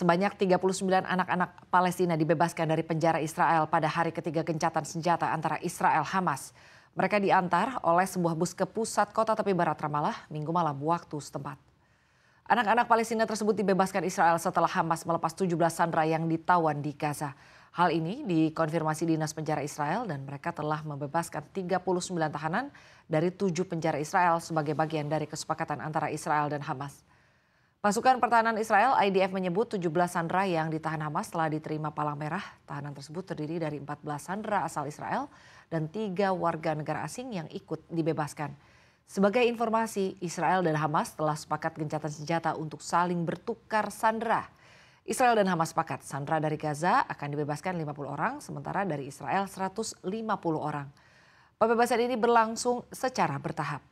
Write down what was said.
Sebanyak 39 anak-anak Palestina dibebaskan dari penjara Israel pada hari ketiga gencatan senjata antara Israel Hamas. Mereka diantar oleh sebuah bus ke pusat kota tepi barat Ramallah minggu malam waktu setempat. Anak-anak Palestina tersebut dibebaskan Israel setelah Hamas melepas 17 sandera yang ditawan di Gaza. Hal ini dikonfirmasi Dinas Penjara Israel dan mereka telah membebaskan 39 tahanan dari tujuh penjara Israel sebagai bagian dari kesepakatan antara Israel dan Hamas. Pasukan pertahanan Israel IDF menyebut 17 sandera yang ditahan Hamas telah diterima palang merah. Tahanan tersebut terdiri dari 14 sandera asal Israel dan tiga warga negara asing yang ikut dibebaskan. Sebagai informasi, Israel dan Hamas telah sepakat gencatan senjata untuk saling bertukar sandera. Israel dan Hamas sepakat sandera dari Gaza akan dibebaskan 50 orang, sementara dari Israel 150 orang. Pembebasan ini berlangsung secara bertahap.